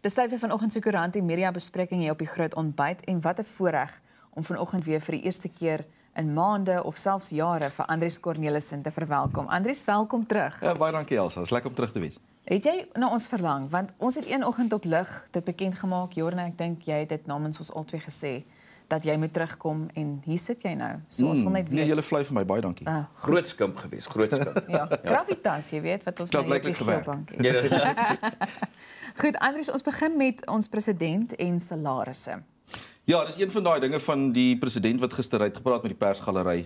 Dis tyd vir vanoggend se koerant en media bespreking hier op die groot ontbyt en wat 'n voorreg om vanoggend weer vir die eerste keer in maande of selfs jare vir Andrius Cornelissen te verwelkom. Andrius, welkom terug. Ja, baie dankie Elsa. Dis lekker om terug te wees. Het jy na ons verlang want ons het een oggend op lig dit bekend gemaak. Jorne, ek dink jy het dit namens ons albei gesê dat jy moet terugkom en hier sit jy nou. So ons wil hmm, net nee, weet. Nee, jy vlieg vir my baie dankie. Uh, groot skimp gewees, groot skimp. Ja, ja, gravitas, jy weet wat ons nou hier op die bank het. Goed, Andrius, ons begin met ons president en salarisse. Ja, dis een van daai dinge van die president wat gister uit gepraat met die persgalery.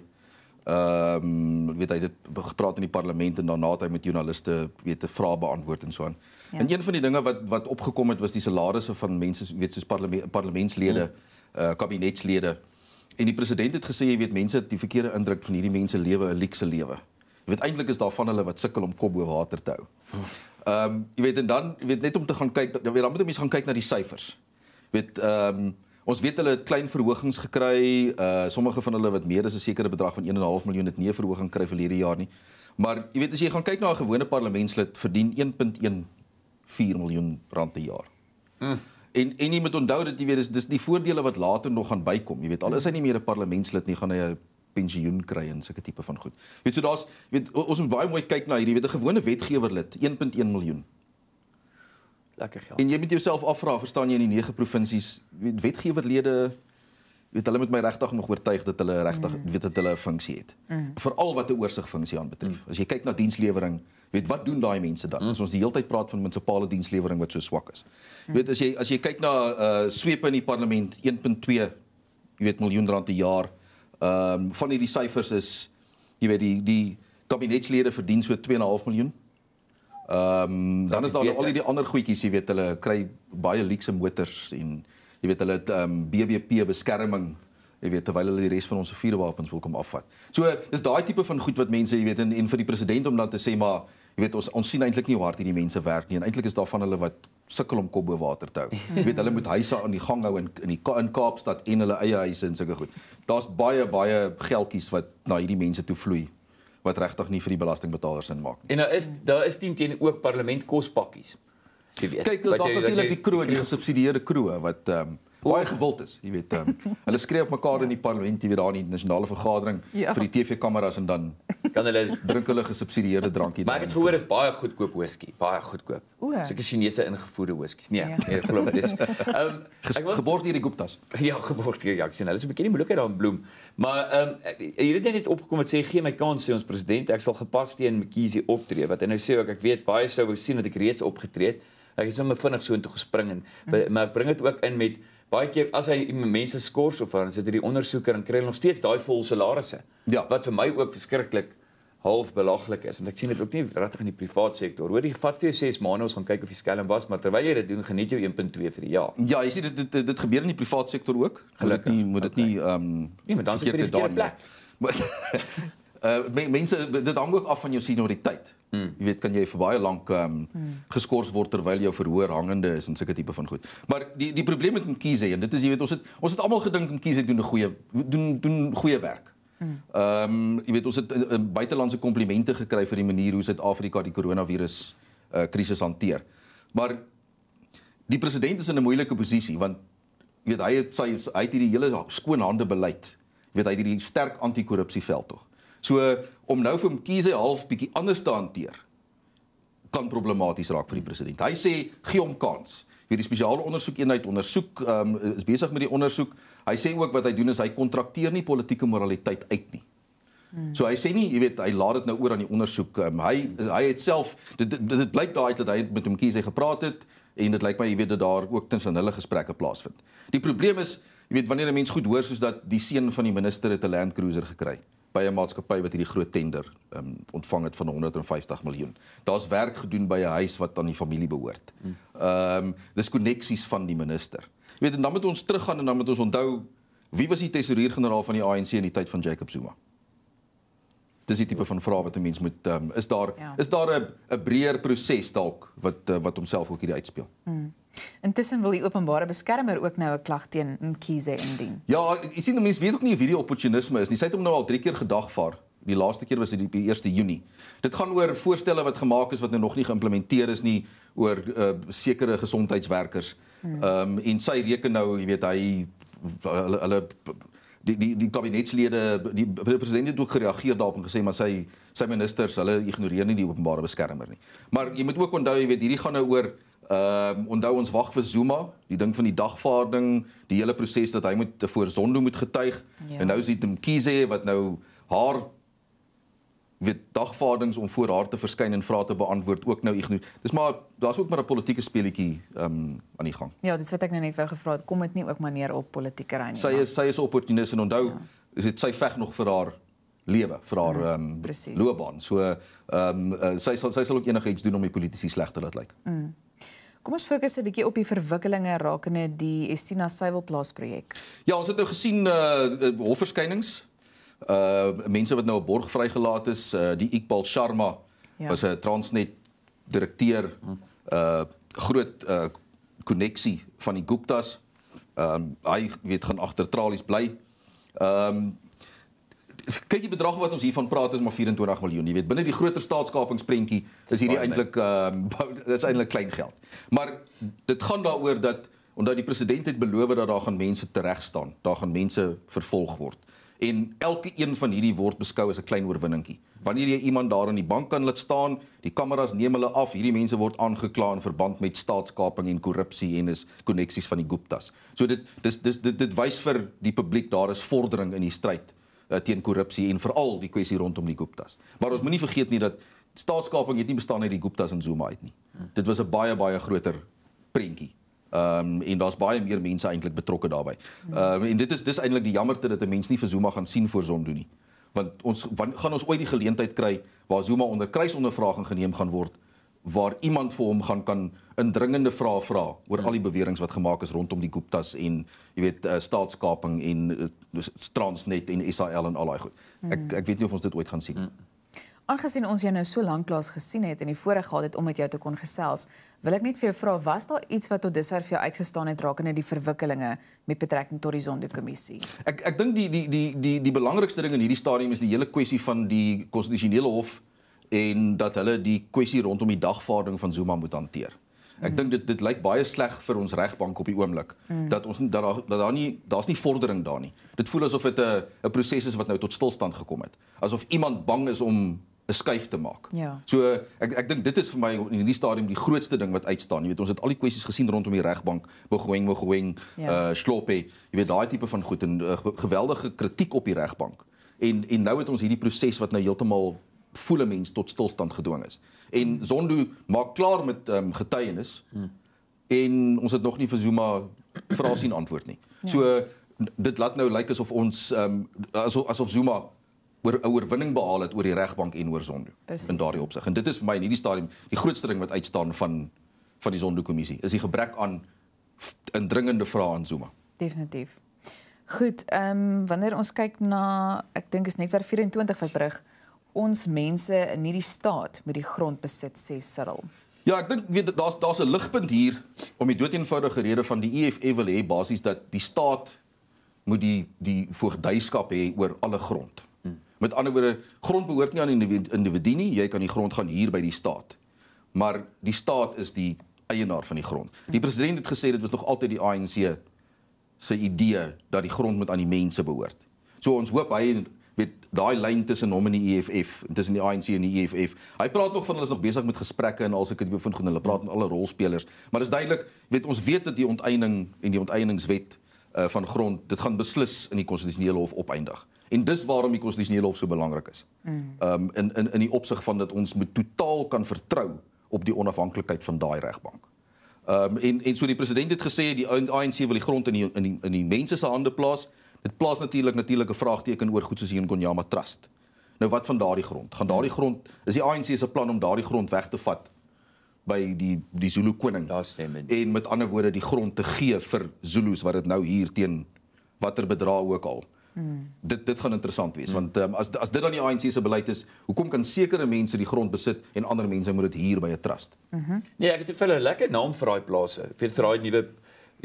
Ehm, um, weet hy het gepraat in die parlement en daarna het hy met joernaliste weet 'n vraag beantwoord en so aan. Ja. En een van die dinge wat wat opgekom het was die salarisse van mense, weet soos parlement parlementslede. Hmm. Eh, kabinetslede. En die president het gesê jy weet mense het die verkeerde indruk van hierdie mense lewe 'n luukse lewe. Jy weet eintlik is daar van hulle wat sukkel om kop bo water te hou. Ehm um, jy weet en dan jy weet net om te gaan kyk dan weet dan moet mense gaan kyk na die syfers. Jy weet ehm um, ons weet hulle het klein verhogings gekry. Uh sommige van hulle wat meer as 'n sekere bedrag van 1.5 miljoen het nie 'n verhoging kry vir hierdie jaar nie. Maar jy weet as jy gaan kyk na 'n gewone parlementslid verdien 1.1 4 miljoen rand per jaar. Mm en en jy moet onthou dat jy weet dis dis die voordele wat later nog gaan bykom. Jy weet al is hy nie meer 'n parlementslid nie, gaan hy 'n pensioen kry en sulke tipe van goed. Jy weet so daar's jy weet ons moet baie mooi kyk na hierdie weet 'n gewone wetgewerlid 1.1 miljoen. Lekker geld. En jy moet jouself afvra, verstaan jy in die nege provinsies wetgewerlede weet hulle moet my regtig nog oortuig dat hulle regtig mm. weet dat hulle 'n funksie het. Mm. Veral wat 'n oorsigfunksie aanbetref. Mm. As jy kyk na dienslewering, weet wat doen daai mense dan? Mm. As ons die hele tyd praat van munisipale dienslewering wat so swak is. Mm. Weet as jy as jy kyk na uh swepe in die parlement 1.2 jy weet miljoen rand per jaar. Ehm um, van hierdie syfers is jy weet die die kabinetslede verdien so 2.5 miljoen. Ehm um, dan ja, is daar al die ander goedjies, jy weet hulle kry baie luukse motors en jy weet hulle het um, ehm, BBP beskerming jy weet terwyl hulle die res van ons se vuurwapens wil kom afvat. So dis daai tipe van goed wat mense jy weet en, en vir die president om dan te sê maar jy weet ons ons sien eintlik nie hoe hard hierdie mense werk nie en eintlik is daarvan hulle wat sukkel om kop bo water te hou. Ja. Jy weet hulle moet huise aan die gang hou in in die in Kaapstad en hulle eie huise en sulke goed. Daar's baie baie geldjies wat na hierdie mense toe vloei wat regtig nie vir die belastingbetalers in maak nie. En nou is daar is teen teen ook parlement kospakkies jy weet. Kyk, daar's natuurlik die kroon, die gesubsidieerde kroon wat ehm um, Baie gewild is, jy weet. Um, hulle skree op mekaar in die parlement, jy weet daar in die nasionale vergadering ja. vir die TV-kameras en dan kan hulle drink hulle gesubsidieerde drankie. Maar ek het gehoor dit is baie goedkoop whisky, baie goedkoop. Seker Chinese ingevoerde whiskies. Nee, ja. nee, glo dit is. Ehm um, geboord hier die Guptas. Ja, geboord hier ja, ek sien hulle is 'n bietjie moeilikheid daar in Bloem. Maar ehm um, hierdie net opgekom het sê gee my kans sê ons president, ek sal gepas teen McKinsey optree wat en nou sê ek ek weet baie sou wou sien dat ek reeds opgetree het. Ek het sommer vinnig so intoe gespring en mm. maar ek bring dit ook in met baie keer as hy mense skors of dan sit hierdie ondersoeker en kry hulle nog steeds daai vol salarisse. Ja. Wat vir my ook verskriklik half belaglik is want ek sien dit ook nie regtig in die privaat sektor. Hoor jy vat vir jou 6 maande ons gaan kyk of jy skelm was, maar terwyl jy dit doen geniet jou 1.2 vir die jaar. Ja, jy sien dit dit dit gebeur in die privaat sektor ook. Gelukkig moet dit nie moet dit okay. nie ehm um, nee, maar dan is dit 'n plek. uh, mense dit hang ook af van jou senioriteit. Mm. Jy weet kan jy vir baie lank ehm um, mm. geskort word terwyl jou verhoor hangende is en sulke tipe van goed. Maar die die probleem met Mkize en dit is jy weet ons het ons het almal gedink Mkize doen 'n goeie doen doen goeie werk. Hmm. Ehm um, jy weet ons het uh, uh, buitelandse komplimente gekry vir die manier hoe Suid-Afrika die koronavirus uh, krisis hanteer. Maar die president is in 'n moeilike posisie want jy weet hy het sy hy het hierdie hele skoon hande beleid. Jy weet hy het hierdie sterk anti-korrupsie veld tog. So om nou vir Mkhize half bietjie anders te hanteer kan problematies raak vir die president. Hy sê gee hom kans. Hierdie spesiale ondersoekeenheid ondersoek um, is besig met die ondersoek. Hy sê ook wat hy doen is hy kontrakteer nie politieke moraliteit uit nie. Hmm. So hy sê nie, jy weet, hy laat dit nou oor aan die ondersoek. Um, hy hy het self dit dit, dit blyk daai dat hy met hom kies hy gepraat het en dit lyk my jy weet dat daar ook tensy hulle gesprekke plaasvind. Die probleem is, jy weet, wanneer 'n mens goed hoor soos dat die seun van die minister 'n Land Cruiser gekry het by 'n maatskappy wat hierdie groot tender um, ontvang het van 150 miljoen. Daar's werk gedoen by 'n huis wat aan die familie behoort. Ehm um, dis koneksies van die minister. Jy weet en dan moet ons teruggaan en dan moet ons onthou wie was die tesourier-generaal van die ANC in die tyd van Jacob Zuma? Dis die tipe van vrae wat 'n mens moet um, is daar ja. is daar 'n 'n breër proses dalk wat wat homself ook hier uitspeel? Mm. Intussen wil die openbare beskermer ook nou 'n klag teen Mkhize indien. Ja, jy sien die mense weet ook nie of hierdie opportunisme is nie. Sy het hom nou al 3 keer gedagvaar. Die laaste keer was dit op 1 Junie. Dit gaan oor voorstelle wat gemaak is wat nou nog nie geïmplementeer is nie oor uh, sekere gesondheidswerkers. Hmm. Ehm um, en sy reken nou, jy weet, hy hulle hulle die die die kabinetslede die, die president het ook gereageer daarop en gesê maar sy sy ministers hulle ignoreer nie die openbare beskermer nie. Maar jy moet ook onthou jy weet hierdie gaan nou oor Ehm uh, onthou ons wag vir Zuma, die ding van die dagvaarding, die hele proses dat hy moet voor Zondo moet getuig. Ja. En nou is dit Mkhize wat nou haar word dagvaardings om voor haar te verskyn en vrae te beantwoord ook nou ignoreer. Dis maar daar's ook maar 'n politieke speletjie ehm um, aan die gang. Ja, dis wat ek nou net vir gevra het. Kom dit nie ook maar neer op politieke rye nie. Sy is sy is opportunis en onthou, ja. is dit sy veg nog vir haar lewe, vir haar mhm, ehm ja, um, loopbaan. So ehm um, uh, sy sal sy sal ook enige iets doen om die politici sleg te laat lyk. Like. Mm. Kom ons fokus 'n bietjie op die verwikkelinge rakende die Estina Suiwelplaas projek. Ja, ons het nou gesien uh hofverskynings. Uh mense wat nou op borg vrygelaat is, uh die Iqbal Sharma ja. was 'n Transnet direkteur uh groot uh koneksie van die Guptas. Ehm um, hy weet gaan agter tralies bly. Ehm um, kyk die bedrag wat ons hiervan praat is maar 24 miljoen. Jy weet, binne die groter staatskapingsprentjie is hierdie eintlik uh dis eintlik ehm, klein geld. Maar dit gaan daaroor dat omdat die president het beloof dat daar gaan mense tereg staan, daar gaan mense vervolg word. En elke een van hierdie word beskou as 'n klein oorwinningie. Wanneer jy iemand daar in die bank kan laat staan, die kameras neem hulle af, hierdie mense word aangekla in verband met staatskaping en korrupsie en is koneksies van die Guptas. So dit dis dis dit, dit, dit wys vir die publiek daar is vordering in die stryd uh, teen korrupsie en veral die kwessie rondom die Guptas. Maar ons moenie vergeet nie dat staatskaping het nie bestaan uit die Guptas en Zuma uit nie. Dit was 'n baie baie groter prentjie. Ehm um, en daar's baie meer mense eintlik betrokke daarbey. Ehm um, en dit is dis eintlik die jammerte dat 'n mens nie vir Zuma gaan sien voor Zondo nie. Want ons wan, gaan ons ooit die geleentheid kry waar Zuma onder kruisondervraging geneem gaan word waar iemand vir hom gaan kan indringende vrae vra oor al die beweringe wat gemaak is rondom die Guptas en jy weet uh, staatskaping en uh, Transnet en SAL en al daai goed. Ek ek weet nie of ons dit ooit gaan sien nie. Aangesien ons jou nou so lank klaas gesien het en die voorreg gehad het om met jou te kon gesels, wil ek net vir jou vra was daar iets wat tot dusver vir jou uitgestaan het rakende die verwikkelinge met betrekking tot die Sonderkommissie? Ek ek dink die die die die die belangrikste ding in hierdie stadium is die hele kwessie van die konstitusionele hof en dat hulle die kwessie rondom die dagvaarding van Zuma moet hanteer. Ek mm. dink dit dit lyk baie sleg vir ons regbank op die oomblik mm. dat ons dat daar dat daar nie daar's nie vordering daar nie. Dit voel asof dit 'n 'n proses is wat nou tot stilstand gekom het. Asof iemand bang is om 'n skuif te maak. Ja. So ek ek dink dit is vir my in hierdie stadium die grootste ding wat uitstaan. Jy weet ons het al die kwessies gesien rondom die regbank, Mogoeng, Mogoeng, ja. uh eh, Sloppe, jy weet daai tipe van goed en uh, geweldige kritiek op die regbank. En en nou het ons hierdie proses wat nou heeltemal voel 'n mens tot stilstand gedwing is. En hmm. Zondo maak klaar met um, getuienis. Mm. En ons het nog nie vir Zuma vra sien antwoord nie. Ja. So dit laat nou lyk asof ons um, asof, asof Zuma oor 'n oorwinning behaal het oor die regbank en oor Zondo Precies. in daardie opsig. En dit is vir my in hierdie stadium die grootste ding wat uitstaan van van die Zondo kommissie is die gebrek aan indringende vrae aan Zuma. Definitief. Goed, ehm um, wanneer ons kyk na ek dink is net vir 24 wat brug ons mense nie die staat met die grond besit sê Cyril. Ja, ek dink weet daar's daar's 'n ligpunt hier om die doeteenvoudige rede van die EFF e wil hê basies dat die staat moet die die voogdyskap hê oor alle grond. Hmm. Met ander woorde, grond behoort nie aan die individu nie, jy kan die grond gaan huur by die staat. Maar die staat is die eienaar van die grond. Die president het gesê dit was nog altyd die ANC se idee dat die grond moet aan die mense behoort. So ons hoop hy weet daai lyn tussen hom en die EFF, tussen die ANC en die EFF. Hy praat nog van hulle is nog besig met gesprekke en alsoek het die bevind gaan hulle praat met alle rolspelers, maar dit is duidelik, weet ons weet dat die onteiening en die onteieningswet uh, van grond, dit gaan beslis in die konstitusionele hof opeindig. En dis waarom die konstitusionele hof so belangrik is. Mm. Ehm mm. um, in in in die opsig van dat ons moet totaal kan vertrou op die onafhanklikheid van daai regbank. Ehm um, en en so die president het gesê die ANC wil die grond in die, in die, in die mense se hande plaas dit plaas natuurlik natuurlike vraagteken oor goed soos hier in Konyama Trust. Nou wat van daardie grond? Gaan daardie hmm. grond is die ANC se plan om daardie grond weg te vat by die die Zulu koning. Daar stem in. En met ander woorde die grond te gee vir Zulus wat dit nou hier teen watter bedrag ook al. Hmm. Dit dit gaan interessant wees hmm. want um, as as dit dan die ANC se beleid is, hoekom kan sekere mense die grond besit en ander mense moet dit huur by 'n trust? Mhm. Mm nee, ek het vir hulle 'n lekker naam vir daai plase. Vir daai nuwe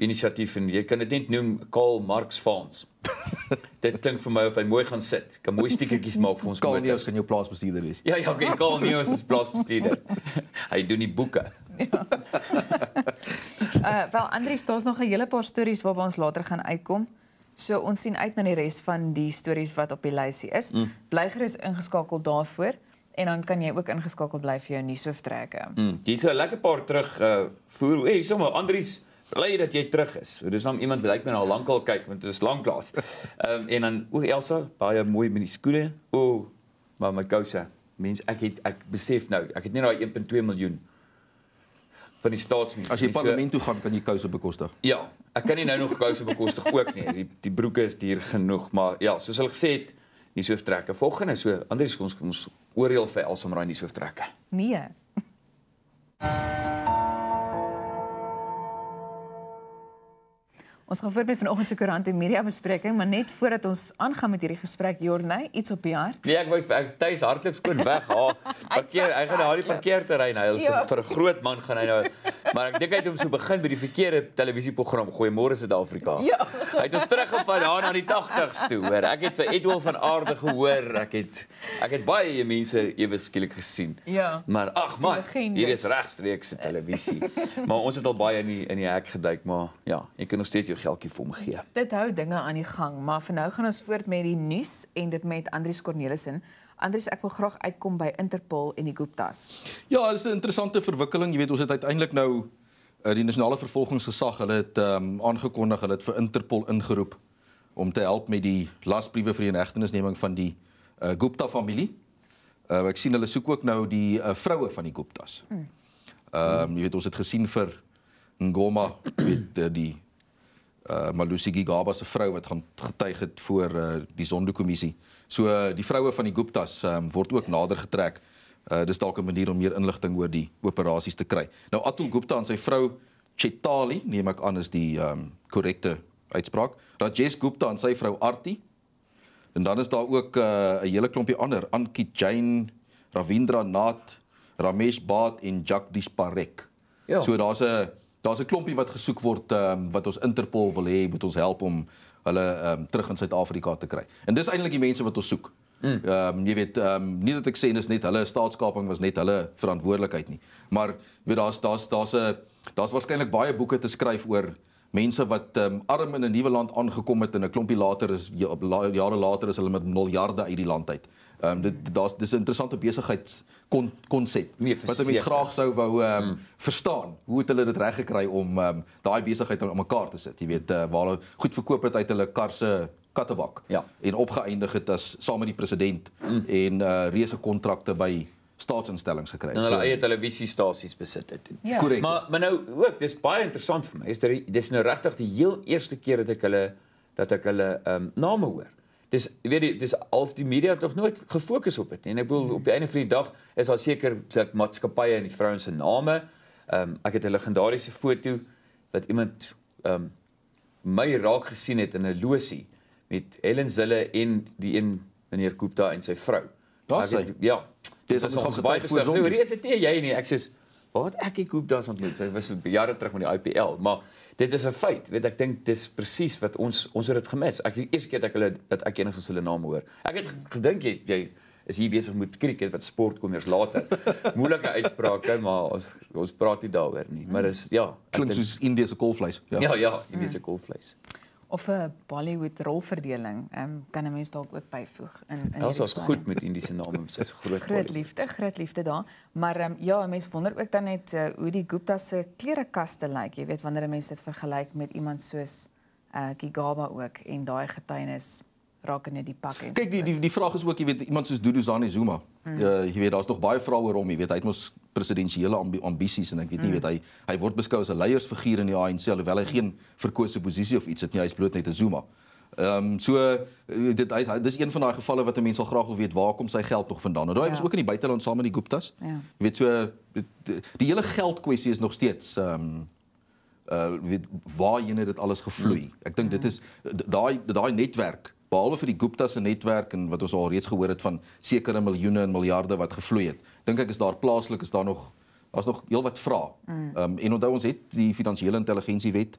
inisiatief en jy kan dit net noem Karl Marx Fonds. dit klink vir my of hy mooi gaan sit. Kan mooi stiekietjies maak vir ons kom. Karl Neus kan jou plaasbestuurder wees. Ja ja, okay, Karl Neus is plaasbestuurder. hy doen die boeke. Ja. uh wel Andri, daar's nog 'n hele paar stories waarby ons later gaan uitkom. So ons sien uit na die res van die stories wat op die lysie is. Mm. Bly gerus ingeskakel daarvoor en dan kan jy ook ingeskakel bly vir jou nuusoftrekke. Mm. Hier's 'n lekker paar terug uh voer. Hey, sommer Andri's bly dat jy terug is. So dis dan iemand wat lyk my nou lank al kyk want dit is lank laas. Ehm um, en dan o Elsa, baie mooi met die skoene. O maar my kouse. Mens ek het ek besef nou, ek het nie nou daai 1.2 miljoen van die staatsmense. As jy parlement toe gaan kan jy kouse bekostig. Ja, ek kan nie nou nog kouse bekostig ook nie. Die die broeke is duur genoeg, maar ja, soos hulle gesê het, nie soof trekke. Volgende so Andrius kom ons oor heel vir Elsa om raai nie soof trekke. Nee. Ons gaan voort met vanoggend se koerant en media bespreking, maar net voordat ons aangaan met hierdie gesprek, Jorney, iets op die hart? Nee, ek wou ek tuis hardloop skoon weg. Ha, parkeer, ek gaan na nou die parkeerterrein, hy is ja. vir 'n groot man gaan hy nou Maar ek dink hy het hom so begin by die verkeerde televisieprogram Goeiemôre Suid-Afrika. Ja. Hy het ons teruggevat daar na die 80's toe, hoor. Ek het vir Edwel van Aarde gehoor. Ek het ek het baie mense ewe skielik gesien. Ja. Maar ag man, hier is regstreekse televisie. maar ons het al baie in die in die hek geduik, maar ja, jy kan nog steeds jou geldjie vir hom gee. Dit hou dinge aan die gang, maar vir nou gaan ons voort met die nuus en dit met Andri Cornelissen Andries, ek wil graag uitkom by Interpol en die Guptas. Ja, dis 'n interessante verwikkeling. Jy weet, ons het uiteindelik nou eh, die nasionale vervolgingsgesag, hulle het ehm um, aangekondig hulle het vir Interpol ingeroep om te help met die lasbriewe vir die inhegtenisneming van die uh, Gupta familie. Uh, ek sien hulle soek ook nou die uh, vroue van die Guptas. Hmm. Ehm um, jy weet, ons het gesien vir Ngoma, weet die uh, eh, Malusi Gigaba se vrou wat gaan getuig het voor uh, die Zondo-kommissie. So uh, die vroue van die Guptas um, word ook yes. nader getrek. Uh, dis dalk 'n manier om meer inligting oor die operasies te kry. Nou Atul Gupta en sy vrou Chetali, neem ek aan is die um, korrekte uitspraak. Rajesh Gupta en sy vrou Arti. En dan is daar ook 'n uh, hele klompie ander, Ankit Jain, Ravindra Nath, Ramesh Bhat en Jagdish Parekh. Ja. So daar's 'n daar's 'n klompie wat gesoek word um, wat ons Interpol wil hê moet ons help om hulle um, terug in Suid-Afrika te kry. En dis eintlik die mense wat ons soek. Mm. Um, jy weet um, nie dat ek sê dis net hulle staatskaping was net hulle verantwoordelikheid nie. Maar weet daar's daar's daar's 'n daar's waarskynlik baie boeke te skryf oor mense wat um, arm in 'n nuwe land aangekom het en 'n klompie later is ja, jare later is hulle met miljarde uit die land uit. Ehm um, dit daar's dis 'n interessante besigheids konsep nee, wat 'n mens graag sou wou ehm um, mm. verstaan. Hoe het hulle dit reg gekry om ehm um, daai besigheid aan mekaar te sit? Jy weet uh, waar hulle goed verkoop het uit hulle kar se kattebak ja. en opgeëindig het as saam met die president mm. en uh, eh, reëse kontrakte by staatsinstellings gekry het. Hulle so, eie televisiestasies besit het. Korrek. Ja. Maar maar nou ook, dis baie interessant vir my. Is dit dis nou regtig die heel eerste keer dat ek hulle dat ek hulle ehm um, name hoor? dis weet jy dis op die media tog nooit gefokus op dit nie en ek bedoel op die einde van die dag is daar seker dat maatskappye en die vrouens se name ehm um, ek het 'n legendariese foto wat iemand ehm um, my raak gesien het in 'n losie met Ellen Zille en die een meneer Koopta en sy vrou daar's hy ja dis ons baie gesê so reis dit nie jy nie ek sê wat ek ek hoop daar's ontmoet. Dit was jare terug met die IPL, maar dit is 'n feit, weet ek dink dis presies wat ons ons het dit gemis. Ek die eerste keer dat ek hulle dat ek enigsins hulle name hoor. Ek het gedink jy jy is hier besig met cricket wat sport kom eers later. Moeilike uitsprake, maar ons ons praat nie daaroor nie, maar is ja, klink soos Indiese koolvleis. Ja. Ja, ja, Indiese koolvleis. Hmm of 'n Bollywood rolverdeling. Ehm um, kan 'n mens dalk ook byvoeg in in Ons is goed met Indiese name, dis groot groot Bollywood. liefde, groot liefde daar. Maar ehm um, ja, mense wonder ook dan net uh, hoe die Gupta se klerekaste lyk, like, jy weet wanneer 'n mens dit vergelyk met iemand soos eh uh, Gigaba ook en daai getuienis rakende die pak en Kyk die die die vraag is ook jy weet iemand soos Dudu Zani Zuma uh, jy weet daar's nog baie vrae oor hom jy weet hy het mos presidensiële amb ambisies en ek weet nie hmm. weet hy hy word beskou as 'n leiersfiguur in die ANC alhoewel hy hmm. geen verkose posisie of iets het nie hy's bloot net 'n Zuma Ehm um, so eh, dit hy, dis een van daai gevalle wat 'n mens al graag wil weet waar kom sy geld nog vandaan. Nou daai ja. was ook in die buiteland saam met die Guptas. Ja. Jy weet so die, die hele geld kwessie is nog steeds ehm um, uh weet waar jy net dit alles gevloei. Ek dink ja. dit is daai daai netwerk behalwe vir die Gupta se netwerk en wat ons al reeds gehoor het van sekere miljoene en miljarde wat gevloei het. Dink ek is daar plaaslik is daar nog daar's nog heelwat vrae. Mm. Ehm mm. um, en onthou ons het die finansiële intelligensie wet.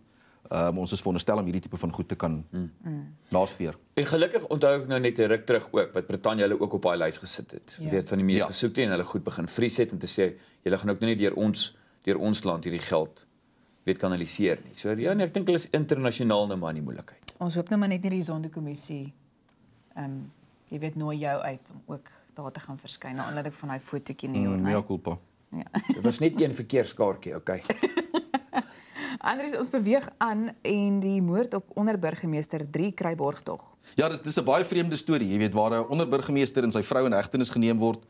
Ehm um, ons is veronderstel om hierdie tipe van goed te kan mm. mm. naspeur. En gelukkig onthou ek nou net ruk terug ook wat Brittanje hulle ook op daai lys gesit het. Ja. Weet van die mees ja. gesoekte en hulle goed begin vries het om te sê julle gaan ook nou nie deur ons deur ons land hierdie geld weet kanaliseer nie. So ja, nee, ek dink hulle is internasionaal nou maar nie moeilikheid ons hoop nou maar net nie die sondekommissie ehm um, jy weet nooi jou uit om ook daar te gaan verskyn nou, omdat ek van daai fotootjie nie hoor mm, nie. Ja, koopa. Ja. Dit was net een verkeerskaartjie, okay. Andries, ons beweeg aan en die moord op onderburgemeester 3 Kruiborg tog. Ja, dis dis 'n baie vreemde storie, jy weet waar 'n onderburgemeester en sy vrou in hegtenis geneem word.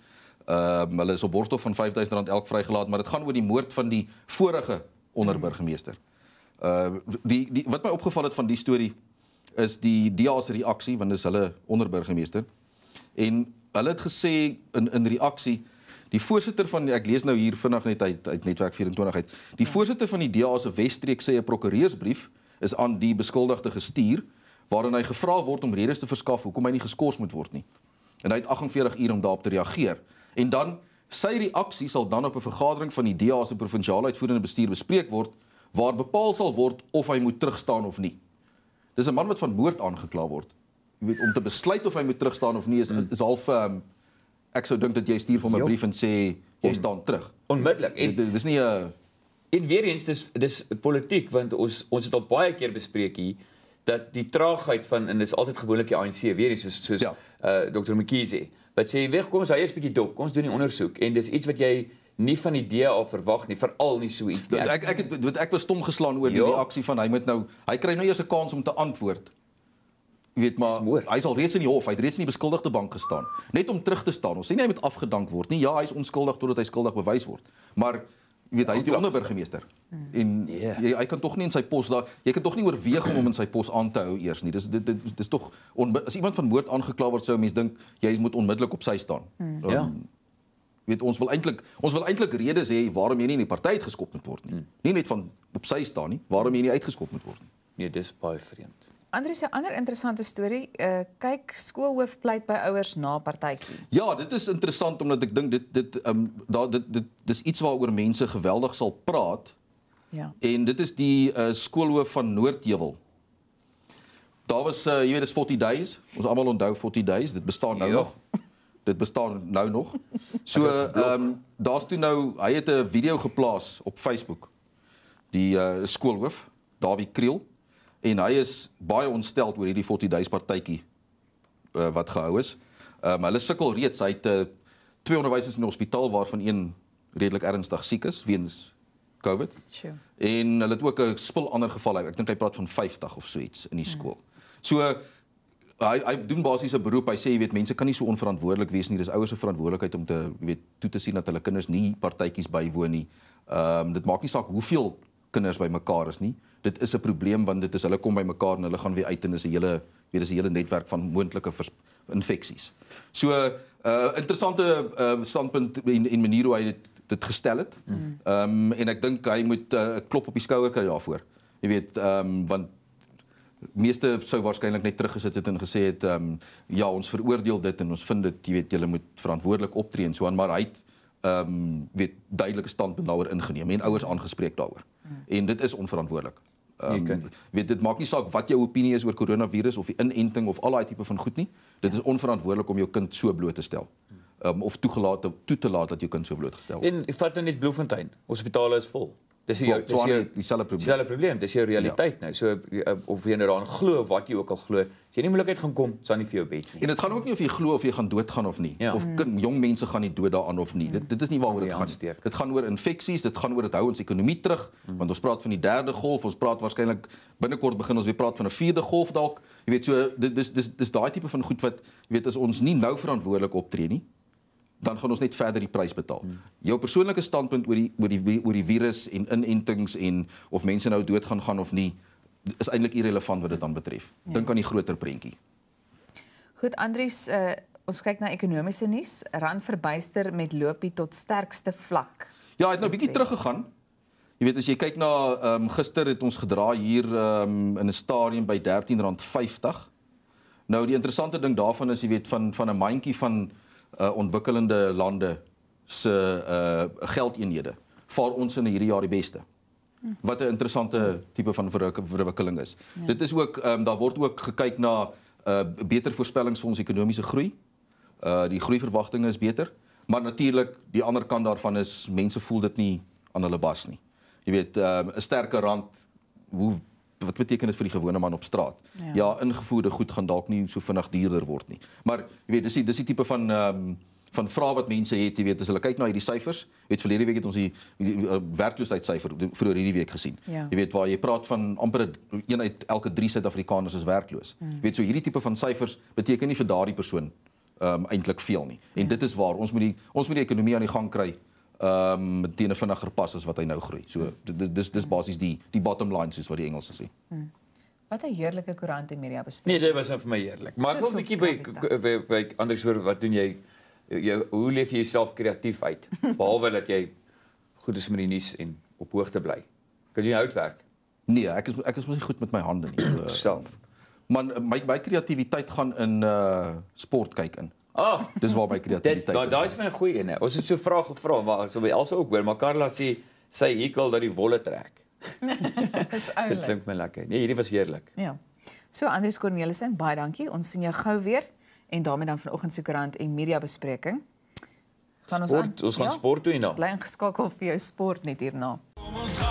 Ehm um, hulle is op borgtog van R5000 elk vrygelaat, maar dit gaan oor die moord van die vorige onderburgemeester. Uh die, die wat my opgeval het van die storie is die DA se reaksie want dis hulle onderburgemeester. En hulle het gesê in in reaksie die voorsitter van ek lees nou hier vinnig net uit uit netwerk 24 uit. Die ja. voorsitter van die DA se Wesstreek sê 'n prokureursbrief is aan die beskuldigde gestuur waarin hy gevra word om redes te verskaf hoekom hy nie geskort moet word nie. En hy het 48 uur om daarop te reageer. En dan sy reaksie sal dan op 'n vergadering van die DA se provinsiale uitvoerende bestuur bespreek word waar bepaal sal word of hy moet terugstaan of nie. Dis 'n man wat van moord aangekla word. Jy weet om te besluit of hy moet terugstaan of nie is mm. is half um, ek sou dink dat jy stuur vir my 'n brief en sê jy On, staan terug. Onmiddellik. En, dis, dis nie 'n En weer eens dis dis politiek want ons ons het al baie keer bespreek hier dat die traagheid van en dit is altyd gewoonlik die ANC weer eens soos soos ja. uh, eh, Dr. McKee sê. Wat sê jy, "Wag, kom ons hou eers 'n bietjie dop. Kom ons doen die ondersoek." En dis iets wat jy nie van die DA verwag nie, veral nie so iets nie. Ek ek het ek was stom geslaan oor ja. die reaksie van hy moet nou hy kry nou eers 'n kans om te antwoord. Jy weet maar hy's al reeds in die hof, hy het reeds in die beskuldigde bank gestaan. Net om terug te staan. Ons sê nie hy moet afgedank word nie. Ja, hy's onskuldig totdat hy skuldig bewys word. Maar jy weet hy's die onderburgemeester. En ja. jy hy kan tog nie in sy pos daar jy kan tog nie oorweeg om hom in sy pos aan te hou eers nie. Dis dit dit dis tog as iemand van moord aangekla word sou 'n mens dink jy moet onmiddellik op sy staan. Ja. Um, weet ons wil eintlik ons wil eintlik redes hê waarom jy nie in die party uitgeskop moet word nie. Mm. Nie net van op sy staan nie, waarom jy nie uitgeskop moet word nie. Nee, dis baie vreemd. Andre se ander interessante storie, uh kyk skoolhoof pleit by ouers na partytjie. Ja, dit is interessant omdat ek dink dit dit um ehm, da dit dit dis iets waaroor mense geweldig sal praat. Ja. En dit is die uh skoolhoof van Noordheuwel. Daar was uh jy weet dis 40 days, ons almal onthou 40 days, dit bestaan nou jo. Ja. nog dit bestaan nou nog. So ehm um, daar's toe nou hy het 'n video geplaas op Facebook. Die uh, skoolhoof, Dawie Kriel, en hy is baie ontstel oor hierdie 40000 partytjie uh, eh, wat gehou is. Ehm um, hulle sukkel reeds, hy het uh, twee onderwysers in die hospitaal waarvan een redelik ernstig siek is weens COVID. Sure. En hulle het ook 'n spul ander geval. Ek dink hy praat van 50 of so iets in die hmm. skool. Hmm. So uh, hy hy doen basies 'n beroep. Hy sê, jy weet, mense kan nie so onverantwoordelik wees nie. Dis ouers se verantwoordelikheid om te weet toe te sien dat hulle kinders nie partytjies bywoon nie. Ehm um, dit maak nie saak hoeveel kinders bymekaar is nie. Dit is 'n probleem want dit is hulle kom bymekaar en hulle gaan weer uit en is 'n hele weet is 'n hele netwerk van moontlike infeksies. So 'n uh, eh, interessante uh, standpunt in in manier hoe hy dit dit gestel het. Mm. Ehm mm. um, en ek dink hy moet eh, 'n uh, klop op die skouer kry daarvoor. Jy weet, ehm um, want meeste sou waarskynlik net teruggesit het en gesê het ehm um, ja ons veroordeel dit en ons vind dit jy weet jy moet verantwoordelik optree en so aan maar hy ehm um, weet duidelike standpunt daaroor ingeneem en ouers aangespreek daaroor hmm. en dit is onverantwoordelik Um, weet dit maak nie saak wat jou opinie is oor koronavirus of die inenting of al daai tipe van goed nie. Dit is onverantwoordelik om jou kind so bloot te stel. Um, of toegelaat toe te laat dat jou kind so blootgestel word. En vat nou net Bloemfontein. Hospitale is vol. Dis jou dis jou dieselfde probleem. Dieselfde probleem, dis jou realiteit ja. nou. So eh, of jy nou daaraan glo wat jy ook al glo, as jy nie moelikheid gaan kom, sal nie vir jou bed nie. En dit gaan ook nie of jy glo of jy gaan doodgaan of nie, ja. of mm. kind, jong mense gaan nie dood daaraan of nie. Dit dit is nie waaroor dit gaan. Steek. Dit gaan oor infeksies, dit gaan oor dit hou ons ekonomie terug, mm. want ons praat van die derde golf, ons praat waarskynlik binnekort begin ons weer praat van 'n vierde golf dalk. Jy weet so dis dis dis daai tipe van goed wat jy weet as ons nie nou verantwoordelik optree nie, dan gaan ons net verder die prys betaal. Hmm. Jou persoonlike standpunt oor die oor die oor die virus en inentings en of mense nou dood gaan gaan of nie is eintlik irrelevant wat dit dan betref. Ja. Dink aan die groter prentjie. Goed Andrius, uh, eh, ons kyk na ekonomiese nuus. Rand verbuister met lopie tot sterkste vlak. Ja, het nou bietjie teruggegaan. Jy weet as jy kyk na um, gister het ons gedra hier um, in 'n stadium by R13.50. Nou die interessante ding daarvan is jy weet van van 'n mandjie van uh, ontwikkelende lande se uh, geldeenhede vaar ons in hierdie jaar die beste. Wat 'n interessante tipe van verwikkeling is. Ja. Dit is ook um, daar word ook gekyk na uh, beter voorspellings vir ons ekonomiese groei. Uh, die groeiverwagtinge is beter, maar natuurlik die ander kant daarvan is mense voel dit nie aan hulle bas nie. Jy weet, uh, 'n sterker rand hoe wat beteken dit vir die gewone man op straat? Ja, ja ingevoerde goed gaan dalk nie so vinnig duurder word nie. Maar jy weet, dis die, dis die tipe van ehm um, van vrae wat mense het, jy weet, as hulle kyk na hierdie syfers, het verlede week het ons die, die, die eh, werkloosheidssyfer vroeër hierdie week gesien. Ja. Jy weet waar jy praat van amper 1 uit elke 3 Suid-Afrikaners is werkloos. Mm. Jy weet so hierdie tipe van syfers beteken nie vir daardie persoon ehm um, eintlik veel nie. En ja. dit is waar ons moet die ons moet die ekonomie aan die gang kry ehm um, teen 'n vinniger pas as wat hy nou groei. So dis dis dis basies die die bottom line soos wat die Engelsers sê. Hmm. Wat 'n heerlike koerant en media bespreek. Nee, dit was nou vir my heerlik. Maar ek wil 'n bietjie by by, by anders oor wat doen jy jou hoe leef jy jouself kreatief uit behalwe dat jy goed is met die nuus en op hoogte bly. Kan jy houtwerk? Nee, ek is ek is mos nie goed met my hande nie. self. Ehm, man my my kreatiwiteit gaan in uh sport kyk in. Ah, oh, dis waar my kreatiwiteit. Daai daai is vir 'n goeie ene. Ons het so vrae gevra waar ons so by alsa ook hoor, maar Karla sê sy hekel dat die wolle trek. Dis oulik. Dit klink my lekker. Nee, hierdie was heerlik. Ja. So Andrius Cornelissen, baie dankie. Ons sien jou gou weer en daarmee dan vanoggend se koerant en media bespreking. Gaan ons aan. Sport, ons gaan ja, sport toe nou. Bly geskakel vir jou sport net hierna. Kom ons gaan.